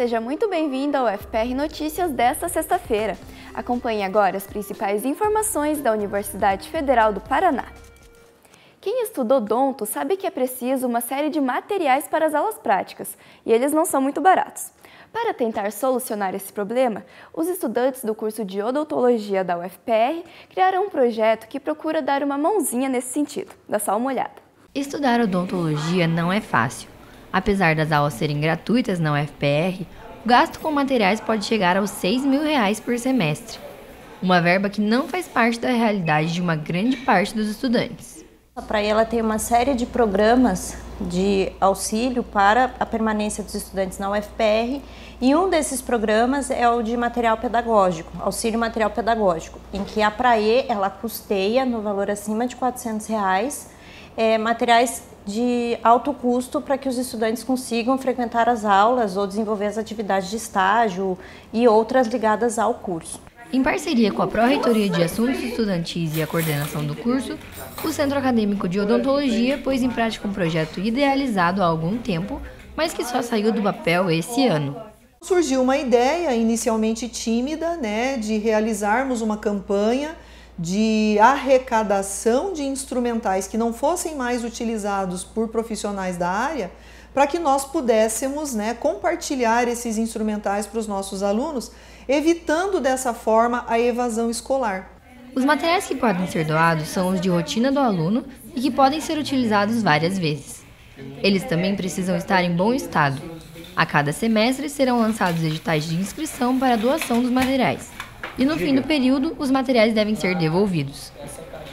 seja muito bem-vindo ao FPR Notícias desta sexta-feira. Acompanhe agora as principais informações da Universidade Federal do Paraná. Quem estudou Donto sabe que é preciso uma série de materiais para as aulas práticas, e eles não são muito baratos. Para tentar solucionar esse problema, os estudantes do curso de odontologia da UFPR criaram um projeto que procura dar uma mãozinha nesse sentido. Dá só uma olhada. Estudar odontologia não é fácil. Apesar das aulas serem gratuitas na UFPR, o gasto com materiais pode chegar aos 6 mil reais por semestre, uma verba que não faz parte da realidade de uma grande parte dos estudantes. A praia ela tem uma série de programas de auxílio para a permanência dos estudantes na UFPR e um desses programas é o de material pedagógico, auxílio material pedagógico, em que a Praia ela custeia no valor acima de 400 reais é, materiais de alto custo para que os estudantes consigam frequentar as aulas ou desenvolver as atividades de estágio e outras ligadas ao curso. Em parceria com a Pró-Reitoria de Assuntos Estudantis e a coordenação do curso, o Centro Acadêmico de Odontologia pôs em prática um projeto idealizado há algum tempo, mas que só saiu do papel esse ano. Surgiu uma ideia inicialmente tímida, né, de realizarmos uma campanha de arrecadação de instrumentais que não fossem mais utilizados por profissionais da área, para que nós pudéssemos né, compartilhar esses instrumentais para os nossos alunos, evitando dessa forma a evasão escolar. Os materiais que podem ser doados são os de rotina do aluno e que podem ser utilizados várias vezes. Eles também precisam estar em bom estado. A cada semestre serão lançados editais de inscrição para a doação dos materiais e no fim do período os materiais devem ser devolvidos.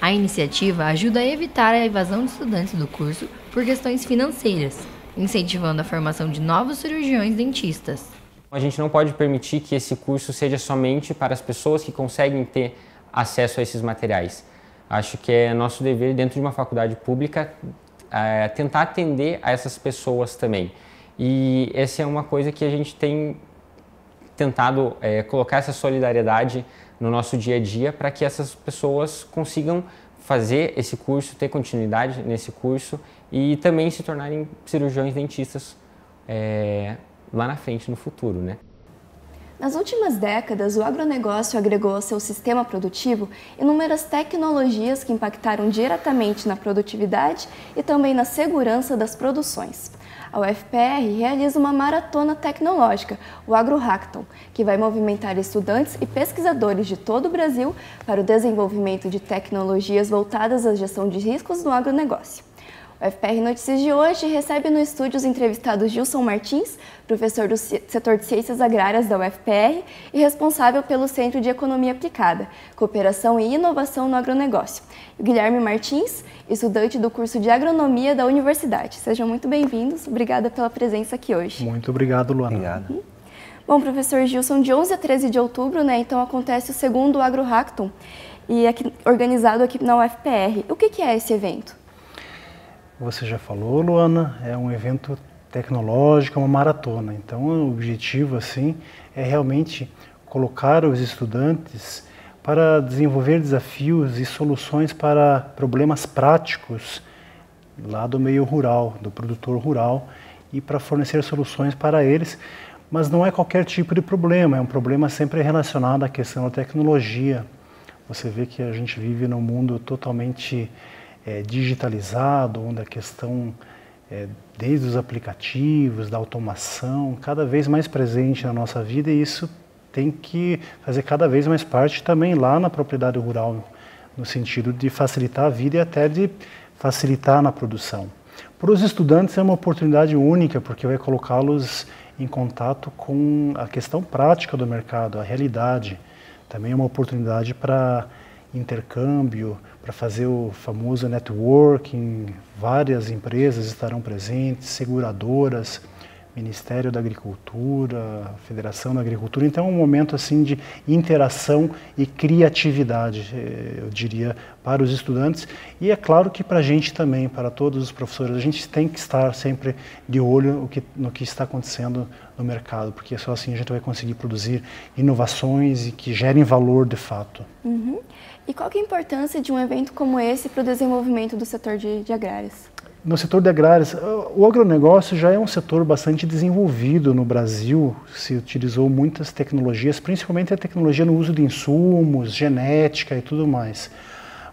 A iniciativa ajuda a evitar a evasão de estudantes do curso por questões financeiras, incentivando a formação de novos cirurgiões dentistas. A gente não pode permitir que esse curso seja somente para as pessoas que conseguem ter acesso a esses materiais. Acho que é nosso dever, dentro de uma faculdade pública, é tentar atender a essas pessoas também. E essa é uma coisa que a gente tem tentado é, colocar essa solidariedade no nosso dia a dia para que essas pessoas consigam fazer esse curso, ter continuidade nesse curso e também se tornarem cirurgiões dentistas é, lá na frente, no futuro, né? Nas últimas décadas, o agronegócio agregou ao seu sistema produtivo inúmeras tecnologias que impactaram diretamente na produtividade e também na segurança das produções a UFPR realiza uma maratona tecnológica, o AgroHackathon, que vai movimentar estudantes e pesquisadores de todo o Brasil para o desenvolvimento de tecnologias voltadas à gestão de riscos no agronegócio. O FPR Notícias de hoje recebe no estúdio os entrevistados Gilson Martins, professor do setor de Ciências Agrárias da UFPR e responsável pelo Centro de Economia Aplicada, Cooperação e Inovação no Agronegócio. E Guilherme Martins, estudante do curso de Agronomia da Universidade. Sejam muito bem-vindos. Obrigada pela presença aqui hoje. Muito obrigado, Luana. Obrigado. Uhum. Bom, professor Gilson, de 11 a 13 de outubro, né, então acontece o segundo AgroHackathon, e é organizado aqui na UFPR. O que, que é esse evento? você já falou, Luana, é um evento tecnológico, é uma maratona. Então, o objetivo assim é realmente colocar os estudantes para desenvolver desafios e soluções para problemas práticos lá do meio rural, do produtor rural e para fornecer soluções para eles. Mas não é qualquer tipo de problema, é um problema sempre relacionado à questão da tecnologia. Você vê que a gente vive num mundo totalmente é, digitalizado, onde a questão é, desde os aplicativos, da automação, cada vez mais presente na nossa vida e isso tem que fazer cada vez mais parte também lá na propriedade rural, no sentido de facilitar a vida e até de facilitar na produção. Para os estudantes é uma oportunidade única, porque vai colocá-los em contato com a questão prática do mercado, a realidade. Também é uma oportunidade para intercâmbio, para fazer o famoso networking. Várias empresas estarão presentes, seguradoras, Ministério da Agricultura, Federação da Agricultura. Então é um momento assim de interação e criatividade, eh, eu diria, para os estudantes e é claro que para a gente também, para todos os professores, a gente tem que estar sempre de olho no que, está acontecendo no mercado, porque só assim a gente vai conseguir produzir inovações e que gerem valor de fato. Uhum. E qual é a importância de um evento como esse para o desenvolvimento do setor de, de agrárias? no setor de agrárias, o agronegócio já é um setor bastante desenvolvido no Brasil, se utilizou muitas tecnologias, principalmente a tecnologia no uso de insumos, genética e tudo mais.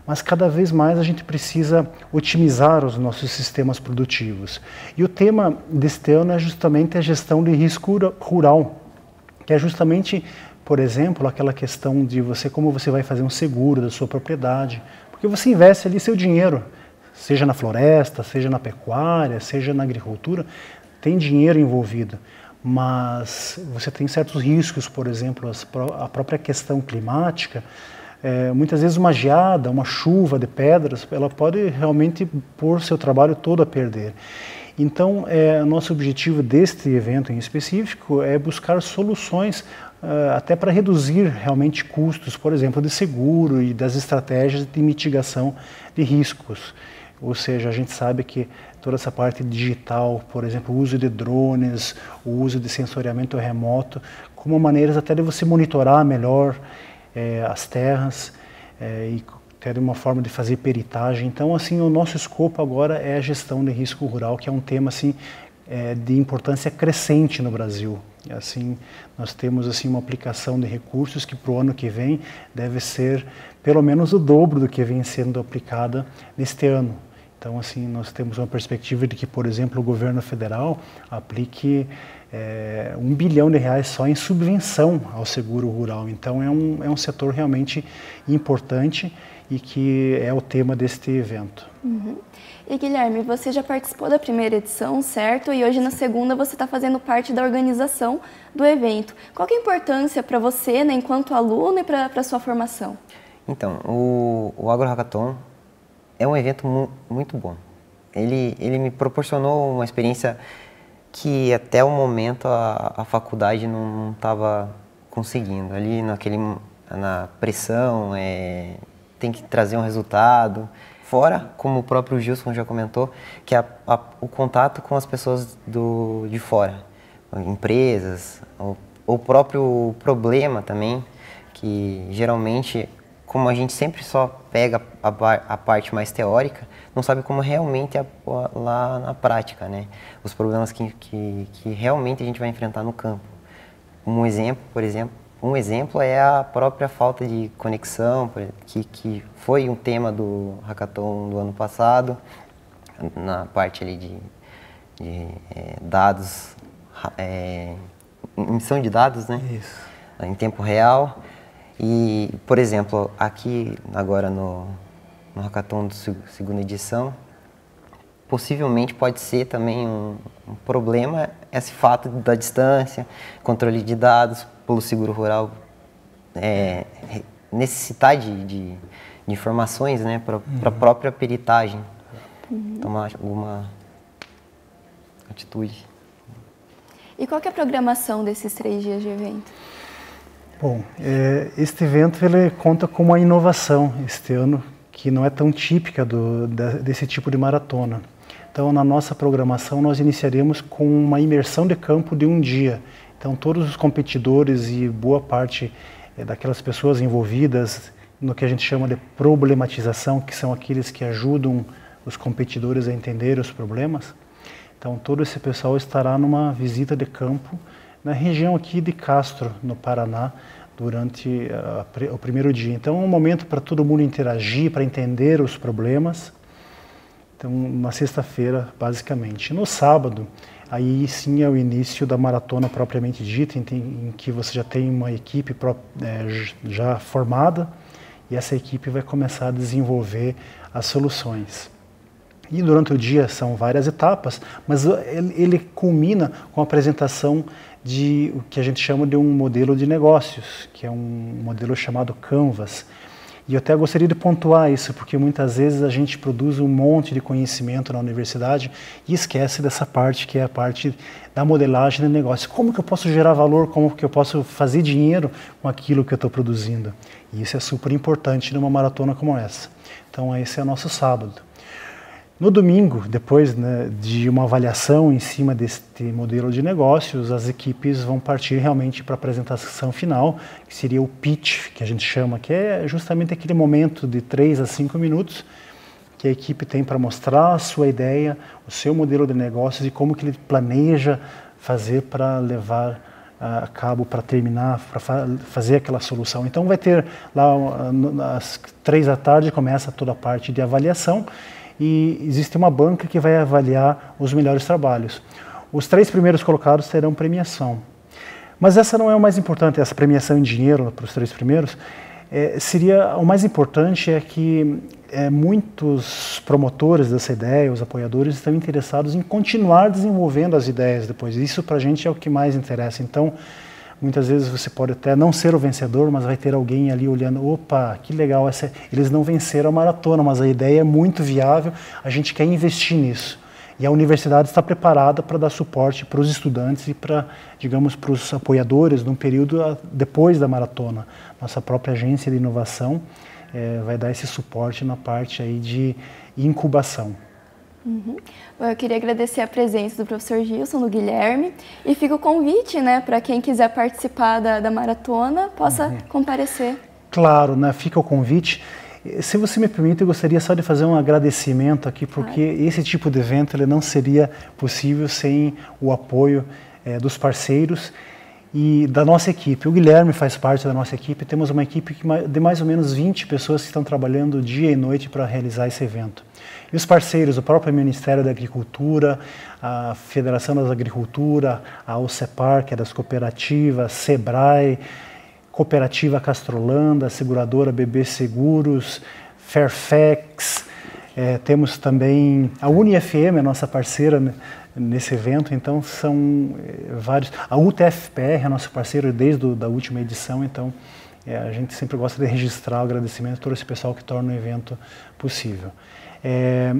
Mas cada vez mais a gente precisa otimizar os nossos sistemas produtivos. E o tema deste ano é justamente a gestão de risco rural, que é justamente, por exemplo, aquela questão de você como você vai fazer um seguro da sua propriedade, porque você investe ali seu dinheiro seja na floresta, seja na pecuária, seja na agricultura, tem dinheiro envolvido, mas você tem certos riscos, por exemplo, a própria questão climática. É, muitas vezes uma geada, uma chuva de pedras, ela pode realmente pôr seu trabalho todo a perder. Então, é, nosso objetivo deste evento em específico é buscar soluções uh, até para reduzir realmente custos, por exemplo, de seguro e das estratégias de mitigação de riscos. Ou seja, a gente sabe que toda essa parte digital, por exemplo, o uso de drones, o uso de sensoriamento remoto, como maneiras até de você monitorar melhor é, as terras é, e ter uma forma de fazer peritagem. Então, assim, o nosso escopo agora é a gestão de risco rural, que é um tema assim é, de importância crescente no Brasil. Assim, nós temos assim uma aplicação de recursos que para o ano que vem deve ser pelo menos o dobro do que vem sendo aplicada neste ano. Então, assim, nós temos uma perspectiva de que, por exemplo, o governo federal aplique é, um bilhão de reais só em subvenção ao seguro rural. Então, é um, é um setor realmente importante e que é o tema deste evento. Uhum. E Guilherme, você já participou da primeira edição, certo? E hoje na segunda você está fazendo parte da organização do evento. Qual é a importância para você, né, enquanto aluno, e para a sua formação? Então, o, o Agro Hackathon é um evento mu muito bom. Ele, ele me proporcionou uma experiência que até o momento a, a faculdade não estava conseguindo. Ali naquele, na pressão, é, tem que trazer um resultado. Fora, como o próprio Gilson já comentou, que a, a, o contato com as pessoas do, de fora, empresas, o, o próprio problema também, que geralmente como a gente sempre só pega a, a parte mais teórica, não sabe como realmente é lá na prática, né? Os problemas que, que, que realmente a gente vai enfrentar no campo. Um exemplo, por exemplo, um exemplo é a própria falta de conexão, que, que foi um tema do hackathon do ano passado, na parte ali de, de é, dados, é, emissão eh, de dados, né? Isso. Em tempo real. E, por exemplo, aqui agora no, no Hackathon do segunda edição, possivelmente pode ser também um, um, problema esse fato da distância, controle de dados pelo seguro rural, é, necessitar de, de, de, informações né, para uhum. a própria peritagem, uhum. tomar alguma atitude. E qual é a programação desses três dias de evento? Bom, é, este evento ele conta com uma inovação este ano que não é tão típica do, desse tipo de maratona. Então, na nossa programação, nós iniciaremos com uma imersão de campo de um dia. Então, todos os competidores e boa parte é, daquelas pessoas envolvidas no que a gente chama de problematização, que são aqueles que ajudam os competidores a entender os problemas. Então, todo esse pessoal estará numa visita de campo na região aqui de Castro, no Paraná, durante uh, o primeiro dia. Então, é um momento para todo mundo interagir, para entender os problemas. Então, uma sexta-feira, basicamente. No sábado, aí sim é o início da maratona propriamente dita, em, em que você já tem uma equipe é, já formada e essa equipe vai começar a desenvolver as soluções e durante o dia são várias etapas, mas ele culmina com a apresentação de o que a gente chama de um modelo de negócios, que é um modelo chamado Canvas. E eu até gostaria de pontuar isso, porque muitas vezes a gente produz um monte de conhecimento na universidade e esquece dessa parte que é a parte da modelagem de negócio. Como que eu posso gerar valor? Como que eu posso fazer dinheiro com aquilo que eu estou produzindo? E isso é super importante numa maratona como essa. Então esse é o nosso sábado. No domingo, depois né, de uma avaliação em cima deste modelo de negócios, as equipes vão partir realmente para a apresentação final, que seria o pitch, que a gente chama, que é justamente aquele momento de 3 a 5 minutos que a equipe tem para mostrar a sua ideia, o seu modelo de negócios e como que ele planeja fazer para levar ah, a cabo, para terminar, para fa fazer aquela solução. Então vai ter lá ah, às três da tarde começa toda a parte de avaliação e existe uma banca que vai avaliar os melhores trabalhos. Os três primeiros colocados terão premiação. Mas essa não é o mais importante, essa premiação em dinheiro para os três primeiros. É, seria o mais importante é que é, muitos promotores dessa ideia, os apoiadores, estão interessados em continuar desenvolvendo as ideias depois. Isso para a gente é o que mais interessa. Então, Muitas vezes você pode até não ser o vencedor, mas vai ter alguém ali olhando, opa, que legal, essa... eles não venceram a maratona, mas a ideia é muito viável, a gente quer investir nisso. E a universidade está preparada para dar suporte para os estudantes e para, digamos, para os apoiadores num período ah, depois da maratona. Nossa própria agência de inovação é, vai dar esse suporte na parte aí de incubação. Uhum. Bom, eu queria agradecer a presença do professor Gilson, do Guilherme, e fica o convite né, para quem quiser participar da, da maratona possa uhum. comparecer. Claro, né? fica o convite. Se você me permite, eu gostaria só de fazer um agradecimento aqui, porque claro. esse tipo de evento ele não seria possível sem o apoio é, dos parceiros e da nossa equipe. O Guilherme faz parte da nossa equipe. Temos uma equipe de mais ou menos 20 pessoas que estão trabalhando dia e noite para realizar esse evento. E os parceiros, o próprio Ministério da Agricultura, a Federação das Agricultura, a OCEPAR, que é das cooperativas, SEBRAE, Cooperativa Castrolanda, Seguradora BB Seguros, Fairfax, é, temos também a UniFM, a nossa parceira né, nesse evento. Então, são eh, vários. A UTFPR é nosso parceiro desde a última edição, então é, a gente sempre gosta de registrar o agradecimento a todo esse pessoal que torna o evento possível. É,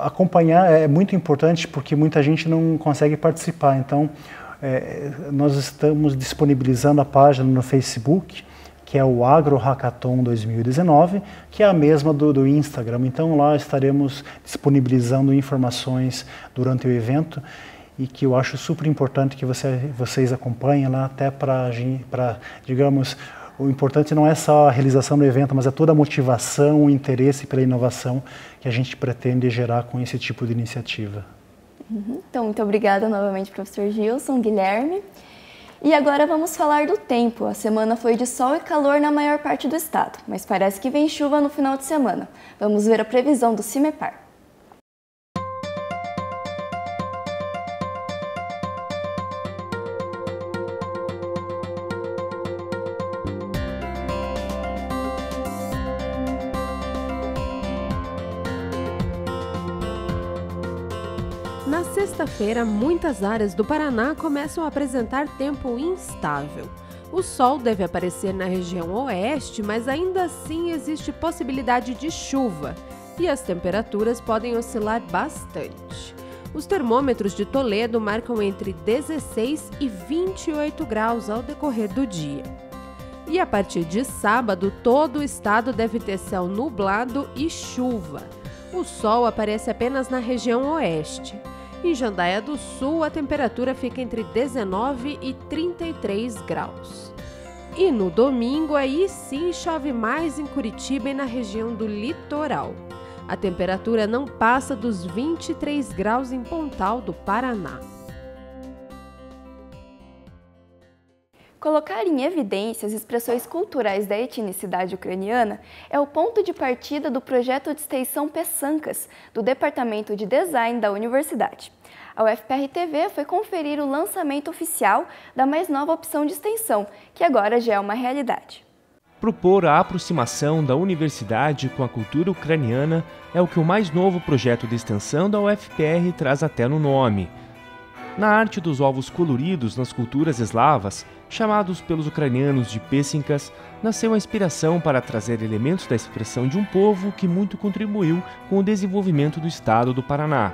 acompanhar é muito importante porque muita gente não consegue participar, então é, nós estamos disponibilizando a página no Facebook que é o Agro Hackathon 2019, que é a mesma do, do Instagram. Então lá estaremos disponibilizando informações durante o evento e que eu acho super importante que você, vocês acompanhem lá até para, digamos, o importante não é só a realização do evento, mas é toda a motivação, o interesse pela inovação que a gente pretende gerar com esse tipo de iniciativa. Uhum. Então, muito obrigada novamente, professor Gilson, Guilherme. E agora vamos falar do tempo. A semana foi de sol e calor na maior parte do estado, mas parece que vem chuva no final de semana. Vamos ver a previsão do CIMEPAR. Na sexta-feira, muitas áreas do Paraná começam a apresentar tempo instável. O sol deve aparecer na região oeste, mas ainda assim existe possibilidade de chuva e as temperaturas podem oscilar bastante. Os termômetros de Toledo marcam entre 16 e 28 graus ao decorrer do dia. E a partir de sábado, todo o estado deve ter céu nublado e chuva. O sol aparece apenas na região oeste. Em Jandaia do Sul, a temperatura fica entre 19 e 33 graus. E no domingo, aí sim chove mais em Curitiba e na região do litoral. A temperatura não passa dos 23 graus em Pontal do Paraná. Colocar em evidência as expressões culturais da etnicidade ucraniana é o ponto de partida do projeto de extensão Peçancas, do Departamento de Design da Universidade. A UFPR-TV foi conferir o lançamento oficial da mais nova opção de extensão, que agora já é uma realidade. Propor a aproximação da universidade com a cultura ucraniana é o que o mais novo projeto de extensão da UFPR traz até no nome. Na arte dos ovos coloridos nas culturas eslavas, chamados pelos ucranianos de pêssincas, nasceu a inspiração para trazer elementos da expressão de um povo que muito contribuiu com o desenvolvimento do estado do Paraná.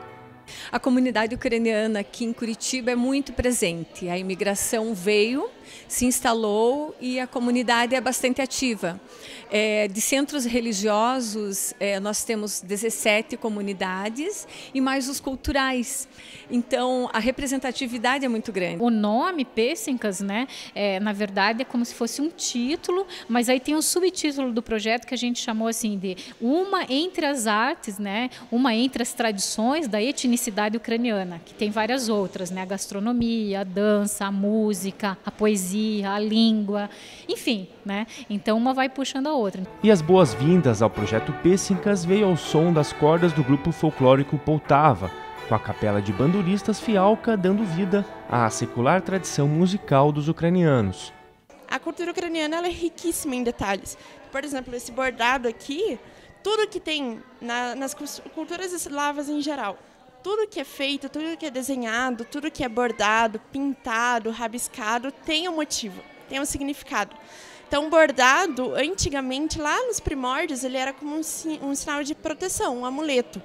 A comunidade ucraniana aqui em Curitiba é muito presente. A imigração veio, se instalou e a comunidade é bastante ativa. É, de centros religiosos, é, nós temos 17 comunidades e mais os culturais. Então, a representatividade é muito grande. O nome Pêssincas, né, é, na verdade, é como se fosse um título, mas aí tem um subtítulo do projeto que a gente chamou assim de Uma entre as Artes, né, uma entre as tradições da etnicidade ucraniana, que tem várias outras, né, a gastronomia, a dança, a música, a poesia, a língua, enfim. Né? Então, uma vai puxando a outra. E as boas-vindas ao projeto Pêssicas veio ao som das cordas do grupo folclórico Poltava, com a capela de banduristas Fialca dando vida à secular tradição musical dos ucranianos. A cultura ucraniana é riquíssima em detalhes. Por exemplo, esse bordado aqui, tudo que tem na, nas culturas eslavas em geral, tudo que é feito, tudo que é desenhado, tudo que é bordado, pintado, rabiscado, tem um motivo, tem um significado. Então, bordado, antigamente, lá nos primórdios, ele era como um, um sinal de proteção, um amuleto.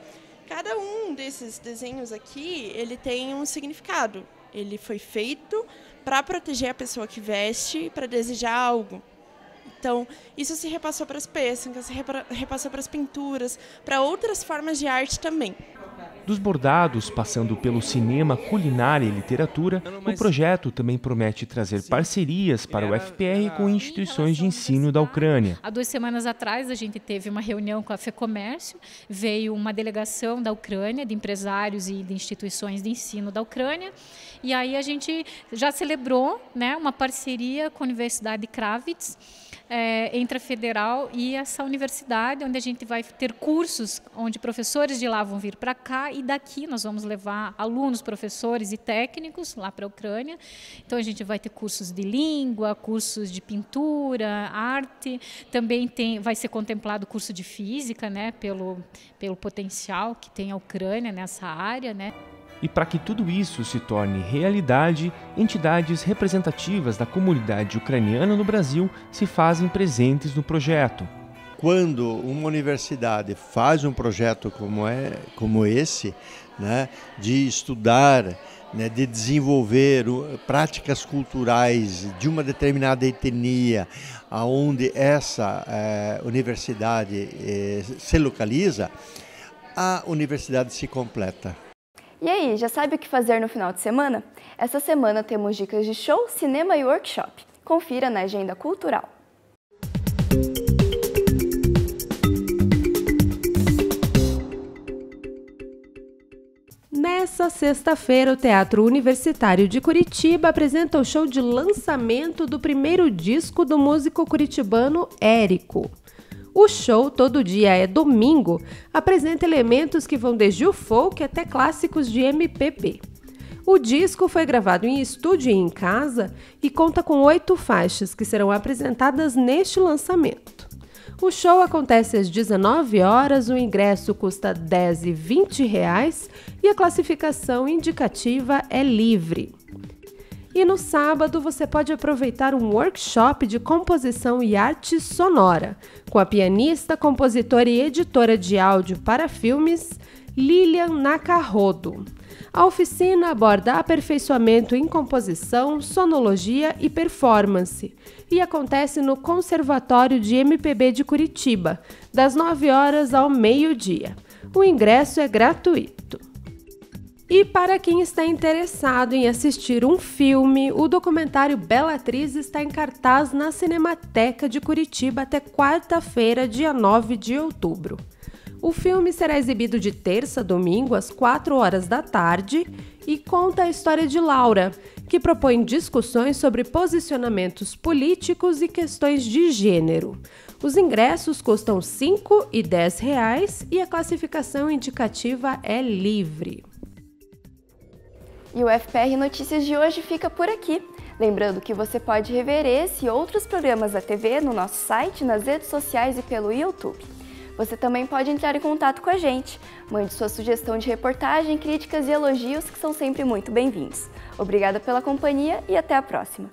Cada um desses desenhos aqui, ele tem um significado. Ele foi feito para proteger a pessoa que veste, para desejar algo. Então, isso se repassou para as peças, se repassou para as pinturas, para outras formas de arte também. Dos bordados, passando pelo cinema, culinária e literatura, o projeto também promete trazer parcerias para o FPR com instituições de ensino da Ucrânia. Há duas semanas atrás, a gente teve uma reunião com a FEComércio, veio uma delegação da Ucrânia, de empresários e de instituições de ensino da Ucrânia, e aí a gente já celebrou né, uma parceria com a Universidade Kravitz, é, entre a federal e essa universidade, onde a gente vai ter cursos, onde professores de lá vão vir para cá e daqui nós vamos levar alunos, professores e técnicos lá para a Ucrânia. Então a gente vai ter cursos de língua, cursos de pintura, arte, também tem vai ser contemplado curso de física, né, pelo pelo potencial que tem a Ucrânia nessa área, né? E para que tudo isso se torne realidade, entidades representativas da comunidade ucraniana no Brasil se fazem presentes no projeto quando uma universidade faz um projeto como, é, como esse, né, de estudar, né, de desenvolver práticas culturais de uma determinada etnia, aonde essa é, universidade é, se localiza, a universidade se completa. E aí, já sabe o que fazer no final de semana? Essa semana temos dicas de show, cinema e workshop. Confira na agenda cultural. Nessa sexta-feira, o Teatro Universitário de Curitiba apresenta o show de lançamento do primeiro disco do músico curitibano Érico. O show, todo dia é domingo, apresenta elementos que vão desde o folk até clássicos de MPB. O disco foi gravado em estúdio e em casa e conta com oito faixas que serão apresentadas neste lançamento. O show acontece às 19 horas, o ingresso custa 10 e 20 reais e a classificação indicativa é livre. E no sábado você pode aproveitar um workshop de composição e arte sonora com a pianista, compositora e editora de áudio para filmes Lilian Nakarodo. A oficina aborda aperfeiçoamento em composição, sonologia e performance e acontece no Conservatório de MPB de Curitiba, das 9 horas ao meio-dia. O ingresso é gratuito. E para quem está interessado em assistir um filme, o documentário Bela Atriz está em cartaz na Cinemateca de Curitiba até quarta-feira, dia 9 de outubro. O filme será exibido de terça a domingo às 4 horas da tarde e conta a história de Laura, que propõe discussões sobre posicionamentos políticos e questões de gênero. Os ingressos custam 5 e 10 reais e a classificação indicativa é livre. E o FPR Notícias de hoje fica por aqui. Lembrando que você pode rever esse e outros programas da TV no nosso site, nas redes sociais e pelo YouTube. Você também pode entrar em contato com a gente. Mande sua sugestão de reportagem, críticas e elogios, que são sempre muito bem-vindos. Obrigada pela companhia e até a próxima!